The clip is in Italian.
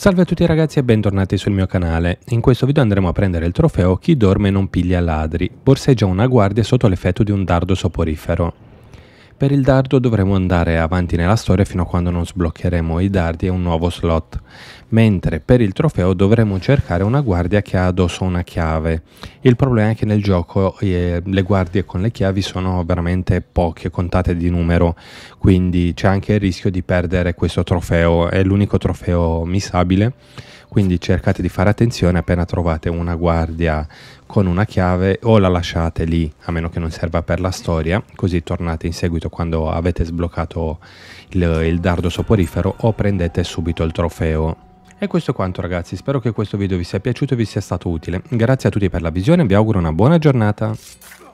Salve a tutti ragazzi e bentornati sul mio canale. In questo video andremo a prendere il trofeo Chi dorme non piglia ladri. Borseggia una guardia sotto l'effetto di un dardo soporifero. Per il dardo dovremo andare avanti nella storia fino a quando non sbloccheremo i dardi e un nuovo slot, mentre per il trofeo dovremo cercare una guardia che ha addosso una chiave. Il problema è che nel gioco eh, le guardie con le chiavi sono veramente poche, contate di numero, quindi c'è anche il rischio di perdere questo trofeo, è l'unico trofeo missabile quindi cercate di fare attenzione appena trovate una guardia con una chiave o la lasciate lì, a meno che non serva per la storia, così tornate in seguito quando avete sbloccato il, il dardo soporifero o prendete subito il trofeo. E questo è quanto ragazzi, spero che questo video vi sia piaciuto e vi sia stato utile. Grazie a tutti per la visione, vi auguro una buona giornata.